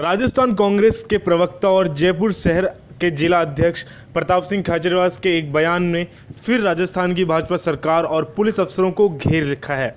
राजस्थान कांग्रेस के प्रवक्ता और जयपुर शहर के जिला अध्यक्ष प्रताप सिंह खाचरवास के एक बयान में फिर राजस्थान की भाजपा सरकार और पुलिस अफसरों को घेर रखा है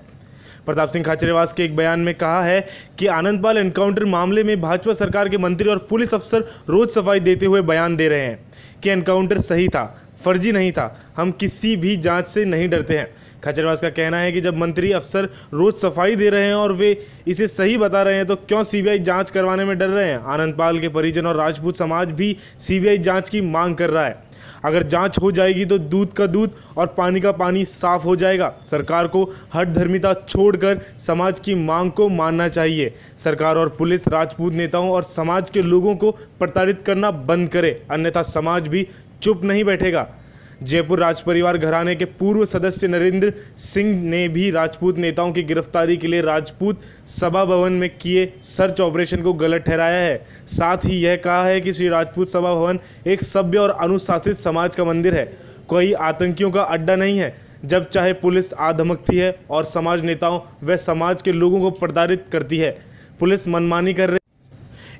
प्रताप सिंह खाचरेवास के एक बयान में कहा है कि आनंदपाल एनकाउंटर मामले में भाजपा सरकार के मंत्री और पुलिस अफसर रोज सफाई देते हुए बयान दे रहे हैं कि एनकाउंटर सही था फर्जी नहीं था हम किसी भी जांच से नहीं डरते हैं खचरवास का कहना है कि जब मंत्री अफसर रोज सफाई दे रहे हैं और वे इसे सही बता रहे हैं तो क्यों सीबीआई जांच करवाने में डर रहे हैं आनंद पाल के परिजन और राजपूत समाज भी सीबीआई जांच की मांग कर रहा है अगर जांच हो जाएगी तो दूध का दूध और पानी का पानी साफ हो जाएगा सरकार को हट धर्मिता छोड़कर समाज की मांग को मानना चाहिए सरकार और पुलिस राजपूत नेताओं और समाज के लोगों को प्रताड़ित करना बंद करे अन्यथा समाज भी चुप नहीं बैठेगा जयपुर राजपरिवार घराने के पूर्व सदस्य नरेंद्र सिंह ने भी राजपूत नेताओं की गिरफ्तारी के लिए राजपूत सभा भवन में किए सर्च ऑपरेशन को गलत ठहराया है साथ ही यह कहा है कि श्री राजपूत सभा भवन एक सभ्य और अनुशासित समाज का मंदिर है कोई आतंकियों का अड्डा नहीं है जब चाहे पुलिस आधमकती है और समाज नेताओं व समाज के लोगों को प्रताड़ित करती है पुलिस मनमानी कर रही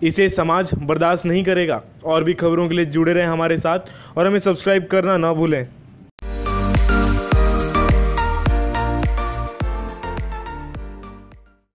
इसे समाज बर्दाश्त नहीं करेगा और भी खबरों के लिए जुड़े रहें हमारे साथ और हमें सब्सक्राइब करना ना भूलें